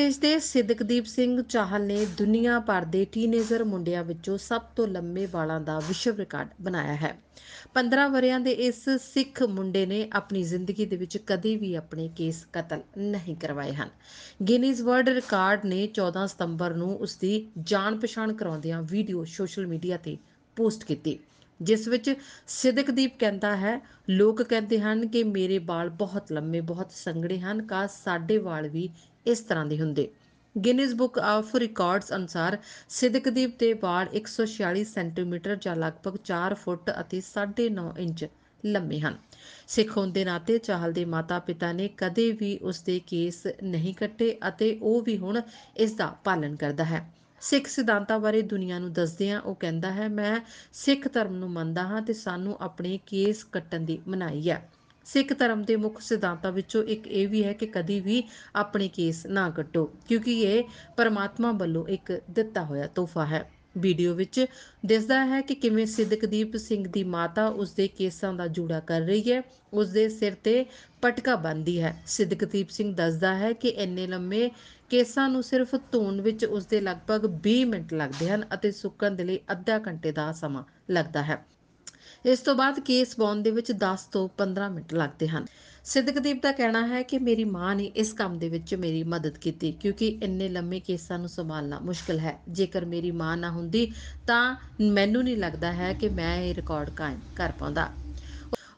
ਦੇਸ਼ ਦੇ ਸਿਦਕਦੀਪ ਸਿੰਘ ਚਾਹਲ ਨੇ ਦੁਨੀਆ ਭਰ ਦੇ ਟੀਨੇਜ਼ਰ ਮੁੰਡਿਆਂ ਵਿੱਚੋਂ ਸਭ ਤੋਂ ਲੰਮੇ ਵਾਲਾਂ ਦਾ ਵਿਸ਼ਵ ਰਿਕਾਰਡ ਬਣਾਇਆ ਹੈ 15 ਵਰਿਆਂ ਦੇ ਇਸ ਸਿੱਖ ਮੁੰਡੇ ਨੇ ਆਪਣੀ ਜ਼ਿੰਦਗੀ ਦੇ ਵਿੱਚ ਕਦੇ ਵੀ ਆਪਣੇ ਕੇਸ ਕਤਲ ਨਹੀਂ ਕਰਵਾਏ ਹਨ ਗਿਨੀਜ਼ ਵਰਲਡ ਰਿਕਾਰਡ ਨੇ 14 ਸਤੰਬਰ ਨੂੰ ਉਸ ਦੀ ਜਾਣ ਪਛਾਣ ਕਰਾਉਂਦਿਆਂ ਵੀਡੀਓ ਸੋਸ਼ਲ ਮੀਡੀਆ ਤੇ ਪੋਸਟ ਕੀਤੀ ਜਿਸ ਵਿੱਚ ਸਿਦਕਦੀਪ ਕਹਿੰਦਾ ਹੈ ਲੋਕ ਕਹਿੰਦੇ ਹਨ ਕਿ ਮੇਰੇ ਵਾਲ ਬਹੁਤ ਲੰਮੇ ਬਹੁਤ ਸੰਘਣੇ ਹਨ ਕਾ ਸਾਡੇ ਵਾਲ ਵੀ ਇਸ ਤਰ੍ਹਾਂ ਦੇ ਹੁੰਦੇ ਗਿਨੀਜ਼ ਬੁੱਕ ਆਫ ਰਿਕਾਰਡਸ ਅਨੁਸਾਰ ਸਿਦਕਦੀਪ ਦੇ ਬਾੜ 146 ਸੈਂਟੀਮੀਟਰ ਜਾਂ ਲਗਭਗ 4 ਫੁੱਟ ਅਤੇ 9.5 ਇੰਚ ਲੰਮੇ ਹਨ ਸਿੱਖ ਹੋਣ ਦੇ ਨਾਤੇ ਚਾਹਲ ਦੇ ਮਾਤਾ-ਪਿਤਾ ਨੇ ਕਦੇ ਵੀ ਉਸ ਦੇ ਕੇਸ ਨਹੀਂ ਕੱਟੇ ਅਤੇ ਉਹ ਵੀ ਹੁਣ ਇਸ ਦਾ ਪਾਲਣ ਕਰਦਾ ਹੈ ਸਿੱਖ ਸਿਧਾਂਤਾਂ ਬਾਰੇ ਦੁਨੀਆ ਨੂੰ ਦੱਸਦਿਆਂ ਉਹ ਕਹਿੰਦਾ ਹੈ ਮੈਂ ਸਿੱਖ ਧਰਮ ਨੂੰ ਮੰਨਦਾ ਹਾਂ ਤੇ ਸਾਨੂੰ ਆਪਣੇ ਕੇਸ ਕੱਟਣ ਦੀ ਮਨਾਹੀ ਹੈ ਸਿੱਖ ਧਰਮ ਦੇ ਮੁੱਖ ਸਿਧਾਂਤਾਂ ਵਿੱਚੋਂ ਇੱਕ ਇਹ ਵੀ ਹੈ ਕਿ ਕਦੀ ਵੀ ਆਪਣੇ ਕੇਸ ਨਾ ਕੱਟੋ ਕਿਉਂਕਿ ਇਹ ਪਰਮਾਤਮਾ ਵੱਲੋਂ ਇੱਕ ਦਿੱਤਾ ਹੋਇਆ ਤੋਹਫਾ ਹੈ ਵੀਡੀਓ ਵਿੱਚ ਦਿਸਦਾ ਹੈ ਕਿ ਕਿਵੇਂ ਸਿੱਧਕਦੀਪ ਸਿੰਘ ਦੀ ਮਾਤਾ ਉਸ ਦੇ ਕੇਸਾਂ ਦਾ ਜੂੜਾ ਕਰ ਰਹੀ ਹੈ ਉਸ ਦੇ ਸਿਰ ਤੇ ਪਟਕਾ ਬੰਨਦੀ ਹੈ ਸਿੱਧਕਦੀਪ ਸਿੰਘ ਦੱਸਦਾ ਹੈ ਕਿ ਇੰਨੇ ਲੰਮੇ ਕੇਸਾਂ ਨੂੰ ਸਿਰਫ ਧੋਣ ਵਿੱਚ ਉਸ ਦੇ ਲਗਭਗ 20 ਮਿੰਟ ਲੱਗਦੇ ਹਨ ਅਤੇ ਸੁੱਕਣ ਦੇ ਲਈ ਅੱਧਾ ਘੰਟੇ ਦਾ ਸਮਾਂ ਲੱਗਦਾ ਹੈ ਇਸ ਤੋਂ ਬਾਅਦ ਕੇਸ ਬੌਂਡ ਦੇ ਵਿੱਚ 10 ਤੋਂ 15 ਮਿੰਟ ਲੱਗਦੇ ਹਨ ਸਿੱਧਕਦੀਪ ਦਾ ਕਹਿਣਾ ਹੈ ਕਿ ਮੇਰੀ ਮਾਂ ਨੇ ਇਸ ਕੰਮ ਦੇ ਵਿੱਚ ਮੇਰੀ ਮਦਦ ਕੀਤੀ ਕਿਉਂਕਿ ਇੰਨੇ ਲੰਮੇ ਕੇਸਾਂ ਨੂੰ ਸੰਭਾਲਣਾ ਮੁਸ਼ਕਲ ਹੈ ਜੇਕਰ ਮੇਰੀ ਮਾਂ ਨਾ ਹੁੰਦੀ ਤਾਂ ਮੈਨੂੰ ਨਹੀਂ ਲੱਗਦਾ ਹੈ ਕਿ ਮੈਂ ਇਹ ਰਿਕਾਰਡ ਕਾਇਮ ਕਰ ਪਾਉਂਦਾ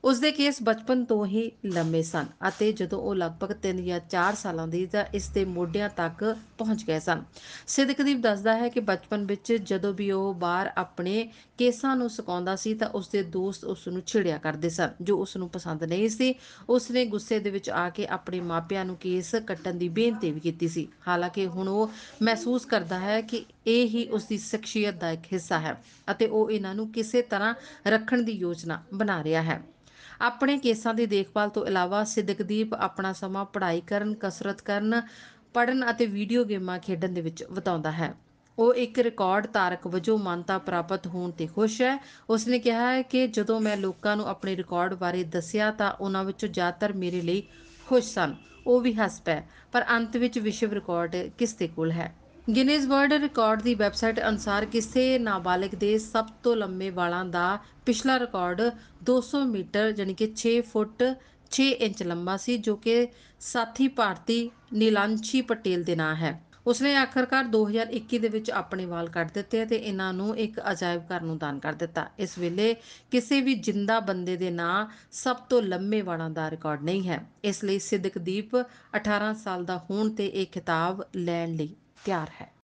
ਉਸ ਦੇ ਕੇਸ ਬਚਪਨ ਤੋਂ ਹੀ ਲੰਮੇ ਸਨ ਅਤੇ ਜਦੋਂ ਉਹ ਲਗਭਗ 3 ਜਾਂ 4 ਸਾਲਾਂ ਦੀ ਦਾ ਇਸ ਦੇ ਮੋਢਿਆਂ ਤੱਕ ਪਹੁੰਚ ਗਏ ਸਨ ਸਿੱਧਕਦੀਪ ਦੱਸਦਾ ਹੈ ਕਿ ਬਚਪਨ ਵਿੱਚ ਜਦੋਂ ਵੀ ਉਹ ਬਾਹਰ ਆਪਣੇ ਕੇਸਾਂ ਨੂੰ ਸੁਕਾਉਂਦਾ ਸੀ ਤਾਂ ਉਸ ਦੇ ਦੋਸਤ ਉਸ ਨੂੰ ਛਿੜਿਆ ਕਰਦੇ ਸਨ ਜੋ ਉਸ ਨੂੰ ਪਸੰਦ ਨਹੀਂ ਸੀ ਉਸ ਨੇ ਗੁੱਸੇ ਦੇ ਵਿੱਚ ਆ ਕੇ ਆਪਣੇ ਮਾਪਿਆਂ ਨੂੰ ਕੇਸ ਕੱਟਣ ਦੀ ਬੇਨਤੀ ਵੀ ਕੀਤੀ ਸੀ ਹਾਲਾਂਕਿ ਹੁਣ ਉਹ ਮਹਿਸੂਸ ਕਰਦਾ ਹੈ ਕਿ ਇਹ ਹੀ ਉਸ ਦੀ ਸ਼ਖਸੀਅਤ ਦਾ ਇੱਕ ਹਿੱਸਾ ਹੈ ਅਤੇ ਉਹ ਇਹਨਾਂ ਨੂੰ ਕਿਸੇ ਤਰ੍ਹਾਂ ਰੱਖਣ ਦੀ ਯੋਜਨਾ ਬਣਾ ਰਿਹਾ ਹੈ ਆਪਣੇ ਕੇਸਾਂ ਦੀ ਦੇਖਭਾਲ ਤੋਂ ਇਲਾਵਾ ਸਿਦਕਦੀਪ ਆਪਣਾ ਸਮਾਂ ਪੜ੍ਹਾਈ ਕਰਨ ਕਸਰਤ ਕਰਨ ਪੜਨ ਅਤੇ ਵੀਡੀਓ ਗੇਮਾਂ ਖੇਡਣ ਦੇ ਵਿੱਚ ਬਿਤਾਉਂਦਾ ਹੈ ਉਹ ਇੱਕ ਰਿਕਾਰਡ ਤਾਰਕ ਵਜੋਂ ਮਾਨਤਾ ਪ੍ਰਾਪਤ ਹੋਣ ਤੇ ਖੁਸ਼ ਹੈ ਉਸਨੇ ਕਿਹਾ ਹੈ ਕਿ ਜਦੋਂ ਮੈਂ ਲੋਕਾਂ ਨੂੰ ਆਪਣੇ ਰਿਕਾਰਡ ਬਾਰੇ ਦੱਸਿਆ ਤਾਂ ਉਹਨਾਂ ਵਿੱਚੋਂ ਜ਼ਿਆਦਾਤਰ ਮੇਰੇ ਲਈ ਖੁਸ਼ ਸਨ ਉਹ ਵੀ ਹੱਸ ਪਏ ਪਰ ਅੰਤ ਵਿੱਚ ਵਿਸ਼ਵ ਰਿਕਾਰਡ ਕਿਸ ਦੇ ਕੋਲ ਹੈ ਗਿਨੀਜ਼ ਵਰਲਡ ਰਿਕਾਰਡ ਦੀ ਵੈਬਸਾਈਟ ਅਨੁਸਾਰ ਕਿਸੇ ਨਾਬਾਲਗ ਦੇ ਸਭ ਤੋਂ ਲੰਮੇ ਵਾਲਾਂ ਦਾ ਪਿਛਲਾ ਰਿਕਾਰਡ 200 ਮੀਟਰ ਯਾਨੀ ਕਿ 6 ਫੁੱਟ 6 ਇੰਚ ਲੰਮਾ ਸੀ ਜੋ ਕਿ ਸਾਥੀ ਭਾਰਤੀ ਨੀਲਾਂਛੀ ਪਟੇਲ ਦੇ ਨਾਂ ਹੈ ਉਸਨੇ ਆਖਰਕਾਰ 2021 ਦੇ ਵਿੱਚ ਆਪਣੇ ਵਾਲ ਕੱਟ ਦਿੱਤੇ ਅਤੇ ਇਹਨਾਂ ਨੂੰ ਇੱਕ ਅਜਾਇਬ ਘਰ ਨੂੰ ਦਾਨ ਕਰ ਦਿੱਤਾ ਇਸ ਵੇਲੇ ਕਿਸੇ ਵੀ ਜਿੰਦਾ ਬੰਦੇ ਦੇ ਨਾਂ ਸਭ ਤੋਂ ਲੰਮੇ ਵਾਲਾਂ ਦਾ ਰਿਕਾਰਡ ਨਹੀਂ ਹੈ ਇਸ ਲਈ ਸਿੱਦਕਦੀਪ 18 ਸਾਲ ਦਾ ਹੋਣ ਤੇ ਇਹ ਖਿਤਾਬ ਲੈਣ ਲਈ ਤਿਆਰ ਹੈ